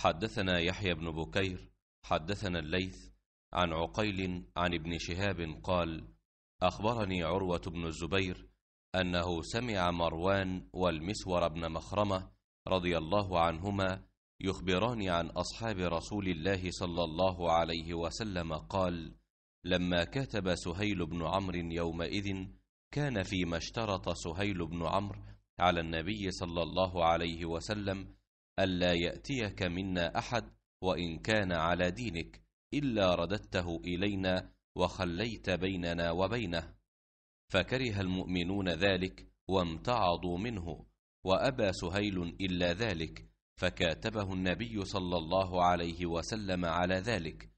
حدثنا يحيى بن بكير حدثنا الليث عن عقيل عن ابن شهاب قال أخبرني عروة بن الزبير أنه سمع مروان والمسور بن مخرمة رضي الله عنهما يخبران عن أصحاب رسول الله صلى الله عليه وسلم قال لما كتب سهيل بن عمرو يومئذ كان فيما اشترط سهيل بن عمرو على النبي صلى الله عليه وسلم ألا يأتيك منا أحد وإن كان على دينك إلا رددته إلينا وخليت بيننا وبينه فكره المؤمنون ذلك وامتعضوا منه وأبى سهيل إلا ذلك فكاتبه النبي صلى الله عليه وسلم على ذلك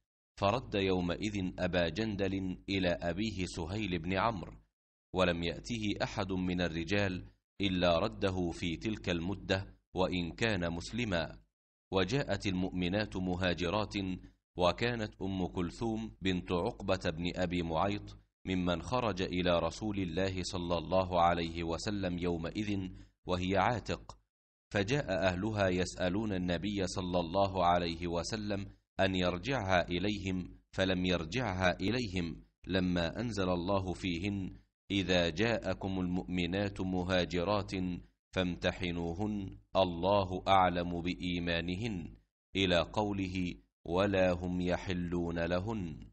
فرد يومئذ أبا جندل إلى أبيه سهيل بن عمرو ولم يأته أحد من الرجال إلا رده في تلك المدة وإن كان مسلما وجاءت المؤمنات مهاجرات وكانت أم كلثوم بنت عقبة بن أبي معيط ممن خرج إلى رسول الله صلى الله عليه وسلم يومئذ وهي عاتق فجاء أهلها يسألون النبي صلى الله عليه وسلم أن يرجعها إليهم فلم يرجعها إليهم لما أنزل الله فيهن إذا جاءكم المؤمنات مهاجرات فامتحنوهن الله أعلم بإيمانهن إلى قوله ولا هم يحلون لهن